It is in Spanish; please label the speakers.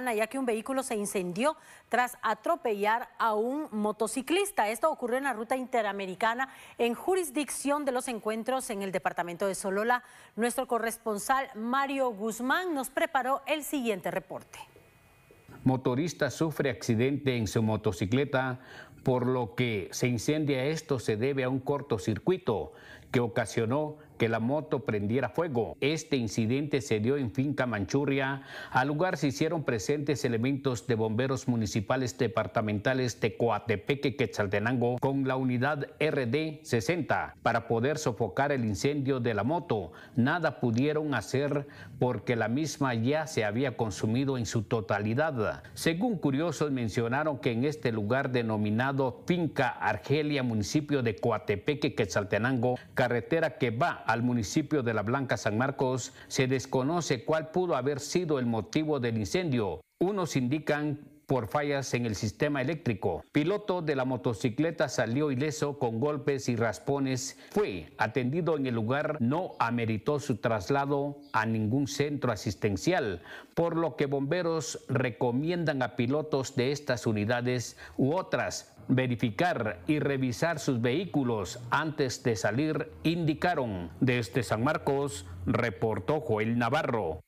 Speaker 1: ya que un vehículo se incendió tras atropellar a un motociclista. Esto ocurrió en la ruta interamericana en jurisdicción de los encuentros en el departamento de Solola. Nuestro corresponsal Mario Guzmán nos preparó el siguiente reporte.
Speaker 2: Motorista sufre accidente en su motocicleta, por lo que se incendia esto se debe a un cortocircuito que ocasionó que la moto prendiera fuego. Este incidente se dio en Finca Manchuria. Al lugar se hicieron presentes elementos de bomberos municipales departamentales de Coatepeque, Quetzaltenango, con la unidad RD-60 para poder sofocar el incendio de la moto. Nada pudieron hacer porque la misma ya se había consumido en su totalidad. Según curiosos mencionaron que en este lugar denominado Finca Argelia, municipio de Coatepeque, Quetzaltenango, carretera que va al municipio de La Blanca San Marcos, se desconoce cuál pudo haber sido el motivo del incendio. Unos indican por fallas en el sistema eléctrico. Piloto de la motocicleta salió ileso con golpes y raspones. Fue atendido en el lugar, no ameritó su traslado a ningún centro asistencial, por lo que bomberos recomiendan a pilotos de estas unidades u otras verificar y revisar sus vehículos antes de salir, indicaron. Desde San Marcos, reportó Joel Navarro.